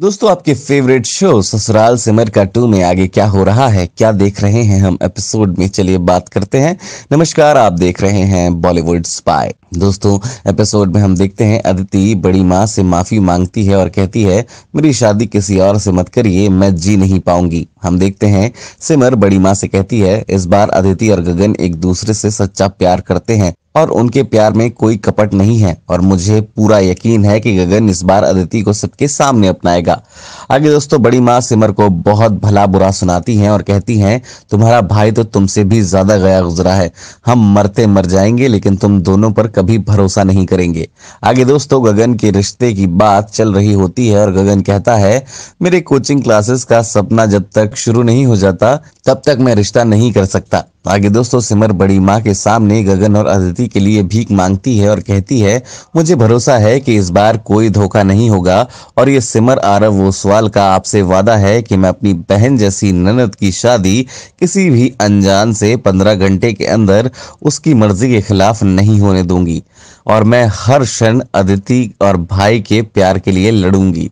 दोस्तों आपके favourite show ससुराल सिमर का टू में आगे क्या हो रहा है क्या देख रहे हैं हम एपिसोड में चलिए बात करते हैं नमस्कार आप देख रहे हैं बॉलीवुड स्पाई दोस्तों एपिसोड में हम देखते हैं अदिति बड़ी माँ से माफी मांगती है और कहती है मेरी शादी किसी और से मत करिए मैं जी नहीं पाऊंगी हम देखते हैं सिमर बड़ी माँ से कहती है इस बार अदिति और गगन एक दूसरे से सच्चा प्यार करते हैं और उनके प्यार में कोई कपट नहीं है और मुझे पूरा यकीन है कि गगन इस बार अदिति को सबके सामने अपनाएगा आगे दोस्तों बड़ी माँ सिमर को बहुत भला बुरा सुनाती हैं और कहती हैं तुम्हारा भाई तो तुमसे भी ज्यादा गया गुजरा है हम मरते मर जाएंगे लेकिन तुम दोनों पर कभी भरोसा नहीं करेंगे आगे दोस्तों गगन के रिश्ते की बात चल रही होती है और गगन कहता है मेरे कोचिंग क्लासेस का सपना जब तक शुरू नहीं हो जाता तब तक मैं रिश्ता नहीं कर सकता तो आगे दोस्तों सिमर बड़ी माँ के सामने गगन और अदिति के लिए भीख मांगती है और कहती है मुझे भरोसा है कि इस बार कोई धोखा नहीं होगा और ये सिमर आरव सवाल का आपसे वादा है कि मैं अपनी बहन जैसी ननद की शादी किसी भी अनजान से पंद्रह घंटे के अंदर उसकी मर्जी के खिलाफ नहीं होने दूंगी और मैं हर क्षण अदिति और भाई के प्यार के लिए लड़ूंगी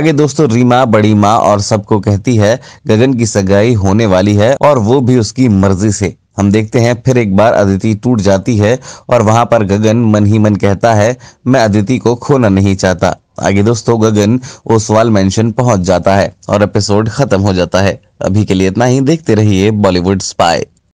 आगे दोस्तों रीमा बड़ी माँ और सबको कहती है गगन की सगाई होने वाली है और वो भी उसकी मर्जी से हम देखते हैं फिर एक बार अदिति टूट जाती है और वहां पर गगन मन ही मन कहता है मैं अदिति को खोना नहीं चाहता आगे दोस्तों गगन ओसवाल मेंशन पहुंच जाता है और एपिसोड खत्म हो जाता है अभी के लिए इतना ही देखते रहिए बॉलीवुड स्पाई